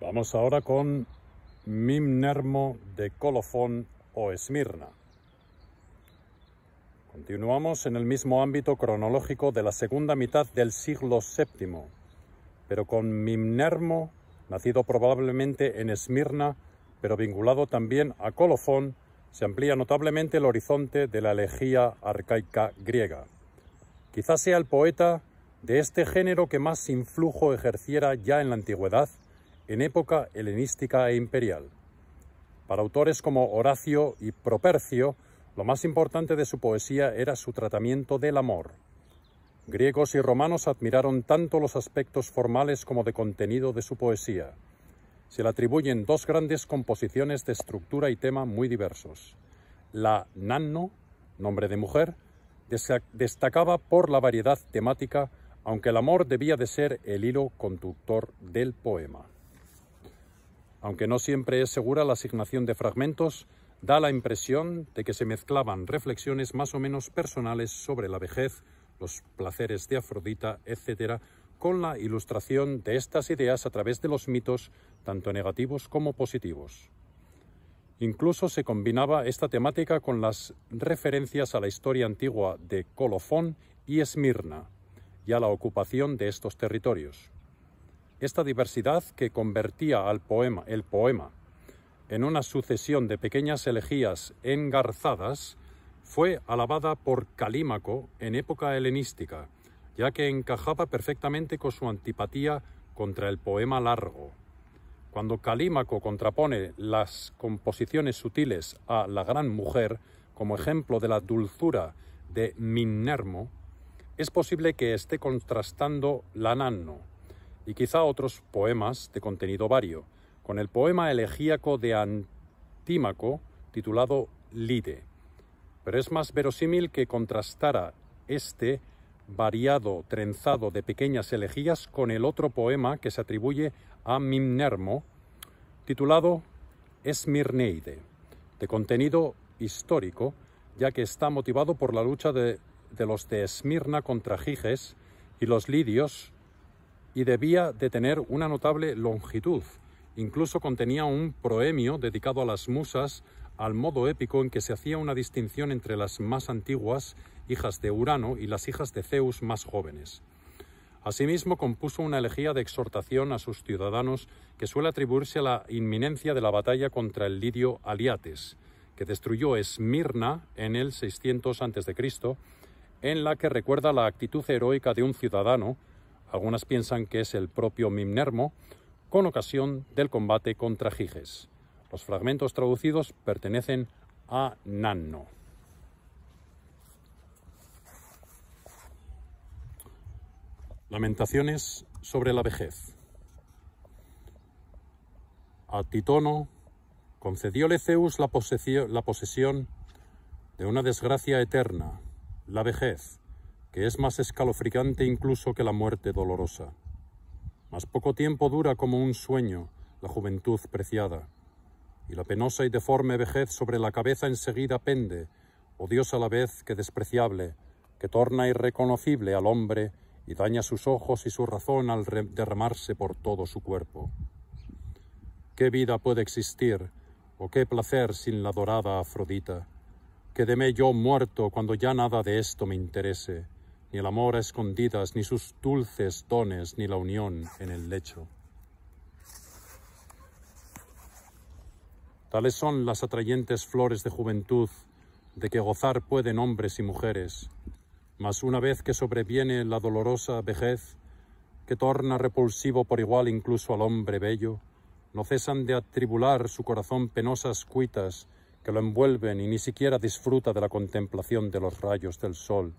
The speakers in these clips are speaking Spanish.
Vamos ahora con Mimnermo de Colofón o Esmirna. Continuamos en el mismo ámbito cronológico de la segunda mitad del siglo VII, pero con Mimnermo, nacido probablemente en Esmirna, pero vinculado también a Colofón, se amplía notablemente el horizonte de la elegía arcaica griega. Quizás sea el poeta de este género que más influjo ejerciera ya en la antigüedad en época helenística e imperial. Para autores como Horacio y Propercio, lo más importante de su poesía era su tratamiento del amor. Griegos y romanos admiraron tanto los aspectos formales como de contenido de su poesía. Se le atribuyen dos grandes composiciones de estructura y tema muy diversos. La Nanno, nombre de mujer, destacaba por la variedad temática, aunque el amor debía de ser el hilo conductor del poema. Aunque no siempre es segura la asignación de fragmentos, da la impresión de que se mezclaban reflexiones más o menos personales sobre la vejez, los placeres de Afrodita, etc., con la ilustración de estas ideas a través de los mitos, tanto negativos como positivos. Incluso se combinaba esta temática con las referencias a la historia antigua de Colofón y Esmirna y a la ocupación de estos territorios. Esta diversidad que convertía al poema, el poema en una sucesión de pequeñas elegías engarzadas fue alabada por Calímaco en época helenística, ya que encajaba perfectamente con su antipatía contra el poema largo. Cuando Calímaco contrapone las composiciones sutiles a La gran mujer como ejemplo de la dulzura de Minermo, es posible que esté contrastando la Lananno, y quizá otros poemas de contenido vario, con el poema elegíaco de Antímaco titulado Lide. Pero es más verosímil que contrastara este variado trenzado de pequeñas elegías con el otro poema que se atribuye a Mimnermo, titulado Esmirneide, de contenido histórico, ya que está motivado por la lucha de, de los de Esmirna contra Giges y los lidios y debía de tener una notable longitud. Incluso contenía un proemio dedicado a las musas, al modo épico en que se hacía una distinción entre las más antiguas, hijas de Urano, y las hijas de Zeus más jóvenes. Asimismo, compuso una elegía de exhortación a sus ciudadanos que suele atribuirse a la inminencia de la batalla contra el lidio Aliates, que destruyó Esmirna en el 600 a.C., en la que recuerda la actitud heroica de un ciudadano algunas piensan que es el propio Mimnermo, con ocasión del combate contra Giges. Los fragmentos traducidos pertenecen a Nanno. Lamentaciones sobre la vejez. A Titono concedióle Zeus la posesión de una desgracia eterna, la vejez, que es más escalofriante incluso que la muerte dolorosa. Mas poco tiempo dura como un sueño la juventud preciada, y la penosa y deforme vejez sobre la cabeza enseguida pende, odiosa a la vez que despreciable, que torna irreconocible al hombre y daña sus ojos y su razón al derramarse por todo su cuerpo. ¿Qué vida puede existir o qué placer sin la dorada Afrodita? Quédeme yo muerto cuando ya nada de esto me interese, ni el amor a escondidas, ni sus dulces dones, ni la unión en el lecho. Tales son las atrayentes flores de juventud de que gozar pueden hombres y mujeres, mas una vez que sobreviene la dolorosa vejez, que torna repulsivo por igual incluso al hombre bello, no cesan de atribular su corazón penosas cuitas que lo envuelven y ni siquiera disfruta de la contemplación de los rayos del sol,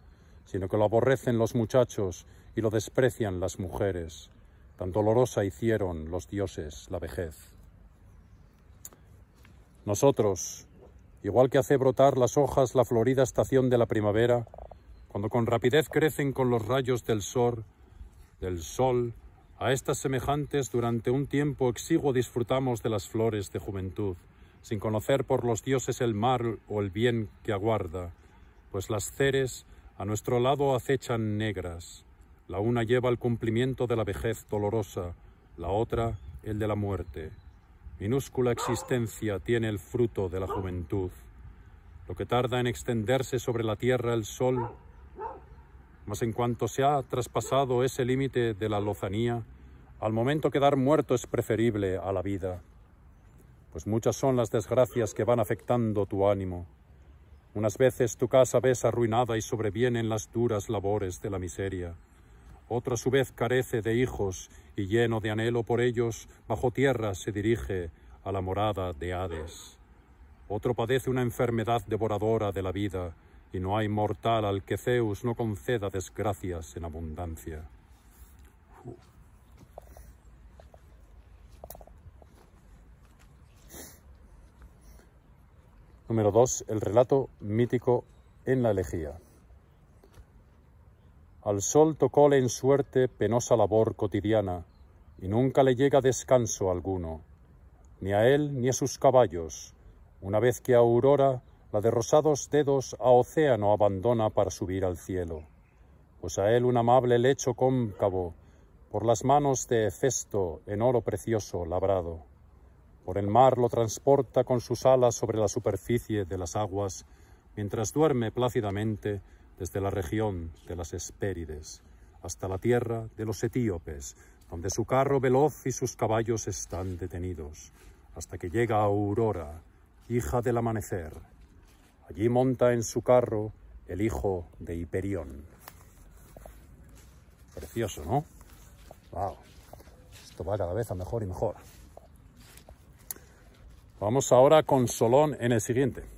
sino que lo aborrecen los muchachos y lo desprecian las mujeres. Tan dolorosa hicieron los dioses la vejez. Nosotros, igual que hace brotar las hojas la florida estación de la primavera, cuando con rapidez crecen con los rayos del sol, del sol, a estas semejantes durante un tiempo exiguo disfrutamos de las flores de juventud, sin conocer por los dioses el mar o el bien que aguarda, pues las ceres a nuestro lado acechan negras. La una lleva el cumplimiento de la vejez dolorosa, la otra el de la muerte. Minúscula existencia tiene el fruto de la juventud. Lo que tarda en extenderse sobre la tierra el sol, mas en cuanto se ha traspasado ese límite de la lozanía, al momento quedar muerto es preferible a la vida, pues muchas son las desgracias que van afectando tu ánimo. Unas veces tu casa ves arruinada y sobrevienen las duras labores de la miseria. Otra a su vez carece de hijos y lleno de anhelo por ellos, bajo tierra se dirige a la morada de Hades. Otro padece una enfermedad devoradora de la vida, y no hay mortal al que Zeus no conceda desgracias en abundancia. Número 2. El relato mítico en la elegía. Al sol tocóle en suerte penosa labor cotidiana, y nunca le llega descanso alguno, ni a él ni a sus caballos, una vez que Aurora la de rosados dedos a océano abandona para subir al cielo, pues a él un amable lecho cóncavo, por las manos de Hefesto en oro precioso labrado por el mar lo transporta con sus alas sobre la superficie de las aguas, mientras duerme plácidamente desde la región de las Hespérides hasta la tierra de los etíopes, donde su carro veloz y sus caballos están detenidos, hasta que llega Aurora, hija del amanecer. Allí monta en su carro el hijo de Hiperión. Precioso, ¿no? ¡Wow! Esto va cada vez a mejor y mejor. Vamos ahora con Solón en el siguiente.